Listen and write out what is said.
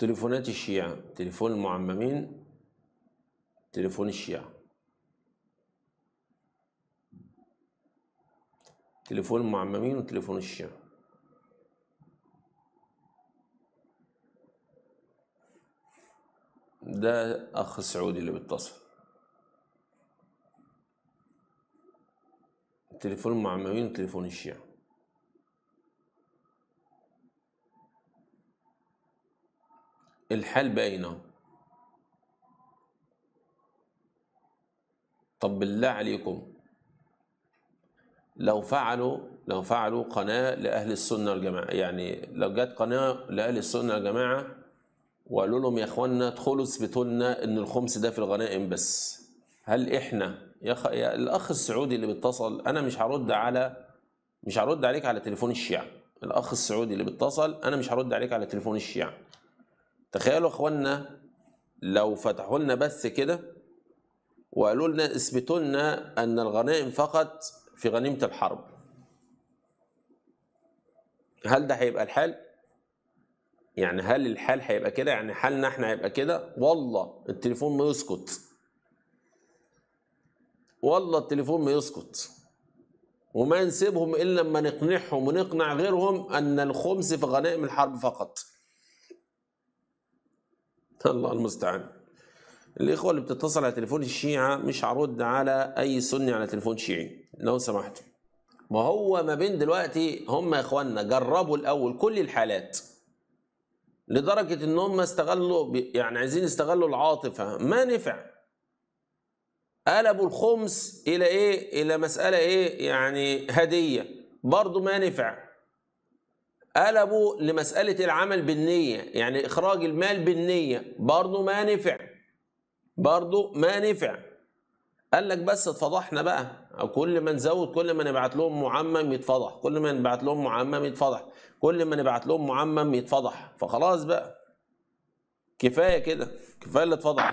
تليفونات الشيعة تليفون المعممين تليفون الشيعة تليفون المعممين وتليفون الشيعة ده أخ سعودي اللي بيتصل تليفون المعممين وتليفون الشيعة الحال باينه طب بالله عليكم لو فعلوا لو فعلوا قناه لاهل السنه والجماعه يعني لو جت قناه لاهل السنه والجماعه وقالوا لهم يا اخوانا ادخلوا اثبتوا لنا ان الخمس ده في الغنائم بس هل احنا يا, خ... يا الاخ السعودي اللي بيتصل انا مش هرد على مش هرد عليك على تليفون الشيعة الاخ السعودي اللي بيتصل انا مش هرد عليك على تليفون الشيعة تخيلوا اخوانا لو فتحوا لنا بس كده وقالوا لنا اثبتوا لنا ان الغنائم فقط في غنيمه الحرب هل ده هيبقى الحال يعني هل الحال هيبقى كده يعني حالنا احنا هيبقى كده والله التليفون ما يسكت والله التليفون ما يسكت وما نسيبهم الا لما نقنعهم ونقنع غيرهم ان الخمس في غنائم الحرب فقط الله المستعان الإخوة اللي بتتصل على تليفون الشيعة مش هرد على أي سني على تليفون شيعي لو سمحتوا ما هو ما بين دلوقتي هم يا إخواننا جربوا الأول كل الحالات لدرجة إن هم استغلوا يعني عايزين يستغلوا العاطفة ما نفع قلبوا الخمس إلى إيه؟ إلى مسألة إيه؟ يعني هدية برضه ما نفع قلبوا لمسألة العمل بالنية يعني إخراج المال بالنية برضه ما نفع برضه ما نفع قال لك بس اتفضحنا بقى كل ما نزود كل ما نبعت لهم معمم يتفضح كل ما نبعت لهم معمم يتفضح كل ما نبعت لهم معمم يتفضح فخلاص بقى كفاية كده كفاية اللي اتفضح